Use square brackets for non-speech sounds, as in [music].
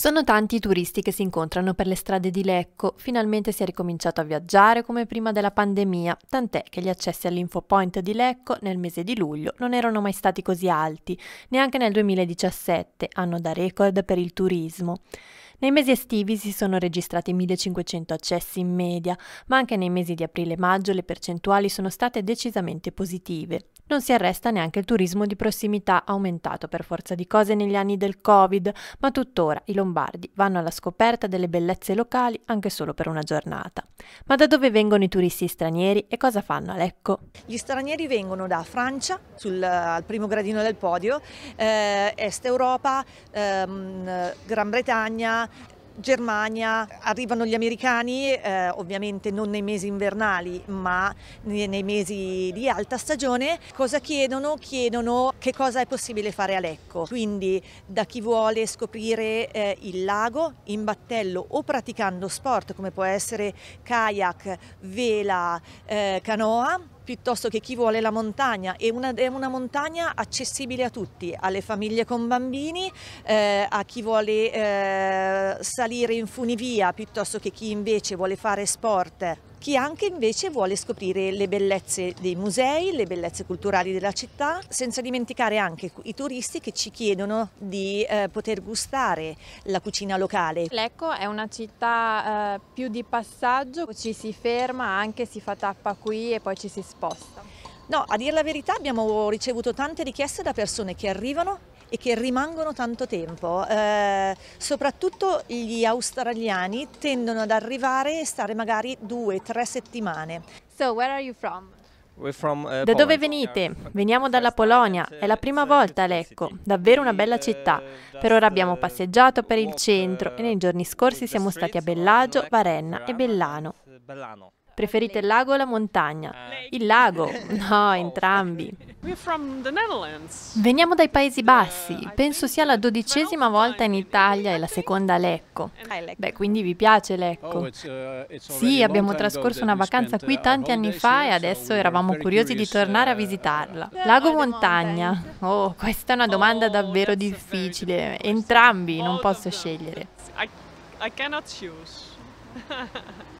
Sono tanti i turisti che si incontrano per le strade di Lecco, finalmente si è ricominciato a viaggiare come prima della pandemia, tant'è che gli accessi all'infopoint di Lecco nel mese di luglio non erano mai stati così alti, neanche nel 2017, anno da record per il turismo. Nei mesi estivi si sono registrati 1500 accessi in media, ma anche nei mesi di aprile e maggio le percentuali sono state decisamente positive. Non si arresta neanche il turismo di prossimità aumentato per forza di cose negli anni del Covid, ma tuttora i lombardi vanno alla scoperta delle bellezze locali anche solo per una giornata. Ma da dove vengono i turisti stranieri e cosa fanno a Lecco? Gli stranieri vengono da Francia, sul, al primo gradino del podio, eh, Est Europa, ehm, Gran Bretagna, Germania, arrivano gli americani eh, ovviamente non nei mesi invernali ma nei mesi di alta stagione, cosa chiedono? Chiedono che cosa è possibile fare a Lecco, quindi da chi vuole scoprire eh, il lago in battello o praticando sport come può essere kayak, vela, eh, canoa piuttosto che chi vuole la montagna. È una, è una montagna accessibile a tutti, alle famiglie con bambini, eh, a chi vuole eh, salire in funivia, piuttosto che chi invece vuole fare sport chi anche invece vuole scoprire le bellezze dei musei, le bellezze culturali della città, senza dimenticare anche i turisti che ci chiedono di eh, poter gustare la cucina locale. Lecco è una città eh, più di passaggio, ci si ferma anche, si fa tappa qui e poi ci si sposta. No, a dire la verità abbiamo ricevuto tante richieste da persone che arrivano e che rimangono tanto tempo. Eh, soprattutto gli australiani tendono ad arrivare e stare magari due, tre settimane. So, where are you from? Eh, da dove venite? Veniamo dalla Polonia, è la eh, prima eh, volta a Lecco, davvero una bella città. Per ora abbiamo passeggiato per il centro e nei giorni scorsi siamo stati a Bellagio, Varenna e Bellano. Preferite il lago o la montagna? Ah. Il lago. [laughs] No, oh, entrambi. Veniamo dai Paesi Bassi. Penso sia la dodicesima volta in Italia e la seconda a Lecco. Beh, quindi vi piace Lecco. Oh, uh, sì, abbiamo trascorso una vacanza qui uh, tanti anni fa e adesso eravamo curiosi di tornare a uh, visitarla. Lago o montagna? Oh, questa è una domanda oh, davvero difficile. Entrambi, non posso scegliere. I cannot choose. [laughs]